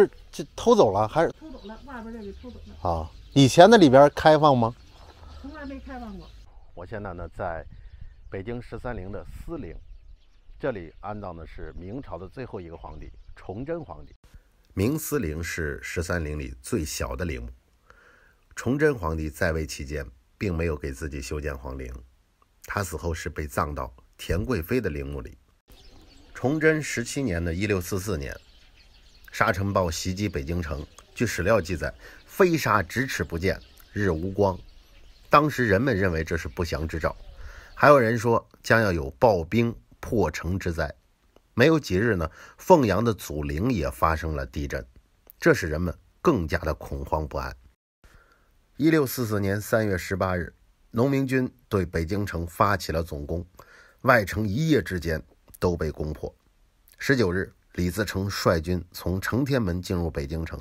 是，这偷走了，还是偷走了？外边这里给偷走了啊！以前那里边开放吗？从来没开放过。我现在呢，在北京十三陵的思陵，这里安葬的是明朝的最后一个皇帝崇祯皇帝。明思陵是十三陵里最小的陵墓。崇祯皇帝在位期间，并没有给自己修建皇陵，他死后是被葬到田贵妃的陵墓里。崇祯十七年的一六四四年。沙尘暴袭击北京城。据史料记载，飞沙咫尺不见日无光。当时人们认为这是不祥之兆，还有人说将要有暴兵破城之灾。没有几日呢，凤阳的祖陵也发生了地震，这使人们更加的恐慌不安。一六四四年三月十八日，农民军对北京城发起了总攻，外城一夜之间都被攻破。十九日。李自成率军从承天门进入北京城。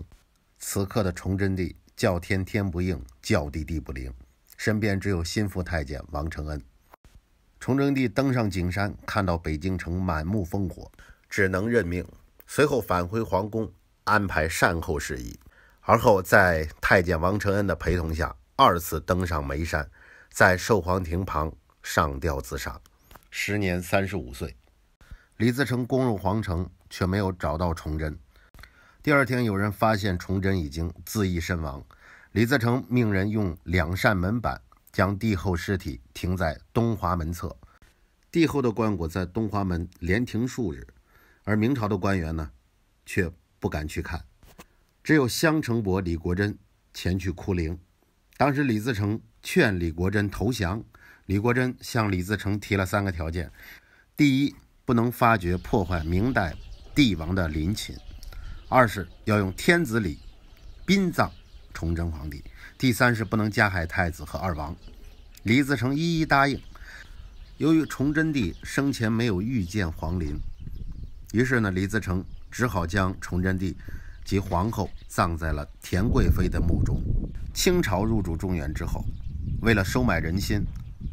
此刻的崇祯帝叫天天不应，叫地地不灵，身边只有心腹太监王承恩。崇祯帝登上景山，看到北京城满目烽火，只能认命。随后返回皇宫，安排善后事宜。而后在太监王承恩的陪同下，二次登上煤山，在寿皇亭旁上吊自杀，时年三十五岁。李自成攻入皇城，却没有找到崇祯。第二天，有人发现崇祯已经自缢身亡。李自成命人用两扇门板将帝后尸体停在东华门侧，帝后的棺椁在东华门连停数日，而明朝的官员呢，却不敢去看，只有襄城伯李国珍前去哭灵。当时李自成劝李国珍投降，李国珍向李自成提了三个条件：第一，不能发掘破坏明代帝王的陵寝，二是要用天子礼殡葬崇祯皇帝，第三是不能加害太子和二王。李自成一一答应。由于崇祯帝生前没有御见皇陵，于是呢，李自成只好将崇祯帝及皇后葬在了田贵妃的墓中。清朝入主中原之后，为了收买人心，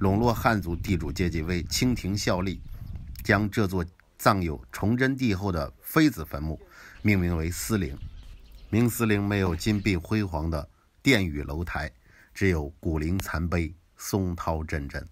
笼络汉族地主阶级，为清廷效力。将这座葬有崇祯帝后的妃子坟墓命名为思陵。明思陵没有金碧辉煌的殿宇楼台，只有古灵残碑、松涛阵阵。